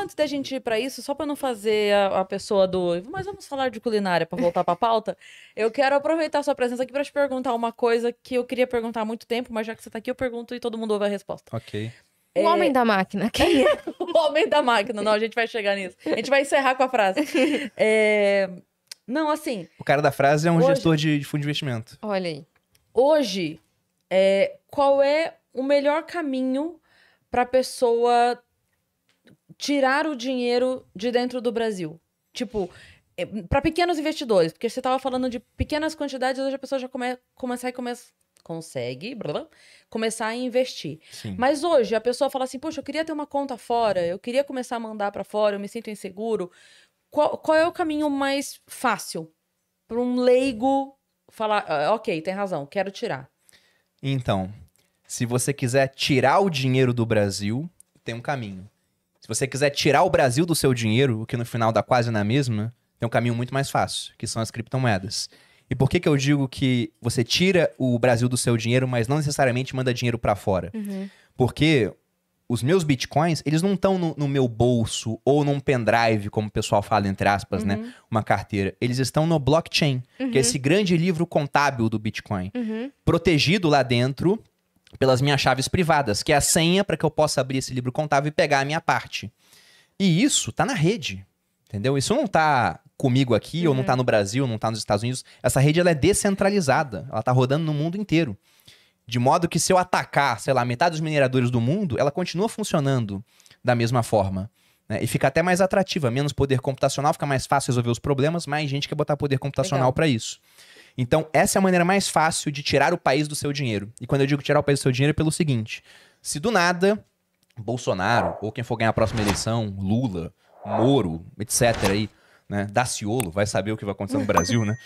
antes da gente ir para isso, só para não fazer a, a, pessoa do. Mas vamos falar de culinária para voltar para a pauta. Eu quero aproveitar sua presença aqui para te perguntar uma coisa que eu queria perguntar há muito tempo, mas já que você está aqui, eu pergunto e todo mundo ouve a resposta. Ok. É o é... homem da máquina. Quem é? o homem da máquina. Não, a gente vai chegar nisso. A gente vai encerrar com a frase. É... Não, assim. O cara da frase é um hoje... gestor de, de, fundo de investimento. Olha aí. Hoje, é... qual é o melhor caminho para pessoa tirar o dinheiro de dentro do Brasil. Tipo, é, para pequenos investidores, porque você estava falando de pequenas quantidades, hoje a pessoa já come, começa e começa consegue blá, começar a investir. Sim. Mas hoje a pessoa fala assim: "Poxa, eu queria ter uma conta fora, eu queria começar a mandar para fora, eu me sinto inseguro". Qual, qual é o caminho mais fácil para um leigo falar, ah, OK, tem razão, quero tirar? Então, se você quiser tirar o dinheiro do Brasil, tem um caminho você quiser tirar o Brasil do seu dinheiro, o que no final dá quase na mesma, tem um caminho muito mais fácil, que são as criptomoedas. E por que, que eu digo que você tira o Brasil do seu dinheiro, mas não necessariamente manda dinheiro para fora? Uhum. Porque os meus bitcoins, eles não estão no, no, meu bolso ou num pendrive, como o pessoal fala, entre aspas, né? uhum. né? Uma carteira. Eles estão no blockchain, uhum. que é uhum. esse grande livro contábil do Bitcoin. Uhum. Protegido lá dentro pelas minhas chaves privadas, que é a senha para que eu possa abrir esse livro contável e pegar a minha parte. E isso tá na rede, entendeu? Isso não tá comigo aqui, ou não tá uhum. no Brasil, não tá nos Estados Unidos. Essa rede ela é descentralizada, ela tá rodando no mundo inteiro. De modo que se eu atacar, sei lá, metade dos mineradores do mundo, ela continua funcionando da mesma forma. Né? E fica até mais atrativa, menos poder computacional, fica mais fácil resolver os problemas, mais gente quer botar poder computacional para isso. Então, essa é a maneira mais fácil de tirar o país do seu dinheiro. E quando eu digo tirar o país do seu dinheiro, é pelo seguinte: se do nada Bolsonaro, ou quem for ganhar a próxima eleição, Lula, Moro, etc., aí, né, Daciolo, vai saber o que vai acontecer no Brasil, né?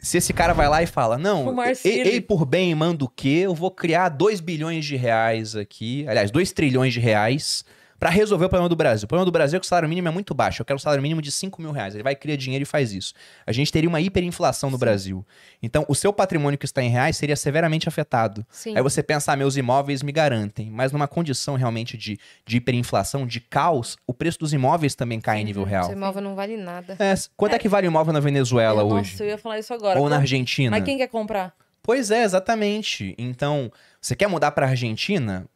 Se esse cara vai lá e fala, não, ei, ei por bem, manda o quê? Eu vou criar 2 bilhões de reais aqui, aliás, 2 trilhões de reais para resolver o problema do Brasil. O problema do Brasil é que o salário mínimo é muito baixo. Eu quero um salário mínimo de 5 mil reais. Ele vai criar dinheiro e faz isso. A gente teria uma hiperinflação no Sim. Brasil. Então, o seu patrimônio que está em reais seria severamente afetado. Sim. Aí você pensa, ah, meus imóveis me garantem. Mas numa condição realmente de, de hiperinflação, de caos, o preço dos imóveis também cai uhum. em nível real. O imóvel não vale nada. É, quanto é. é que vale o imóvel na Venezuela eu, hoje? Nossa, eu ia falar isso agora. Ou na Argentina. Mas quem quer comprar? Pois é, exatamente. Então, você quer mudar para Argentina?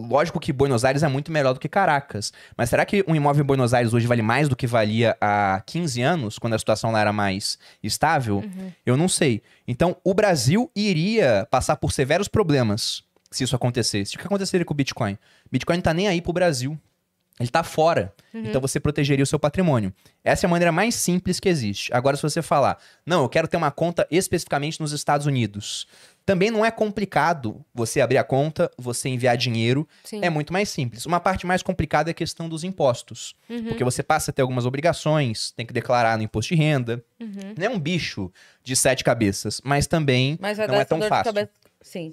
Lógico que Buenos Aires é muito melhor do que Caracas, mas será que um imóvel em Buenos Aires hoje vale mais do que valia há 15 anos, quando a situação lá era mais estável? Uhum. Eu não sei. Então, o Brasil iria passar por severos problemas se isso acontecesse. O que aconteceria com o Bitcoin? Bitcoin não tá nem aí pro Brasil ele está fora. Uhum. Então você protegeria o seu patrimônio. Essa é a maneira mais simples que existe. Agora, se você falar, não, eu quero ter uma conta especificamente nos Estados Unidos. Também não é complicado você abrir a conta, você enviar dinheiro. Sim. É muito mais simples. Uma parte mais complicada é a questão dos impostos. Uhum. Porque você passa a ter algumas obrigações, tem que declarar no imposto de renda. Uhum. Não é um bicho de sete cabeças, mas também mas não é tão fácil. Cabeça... Sim.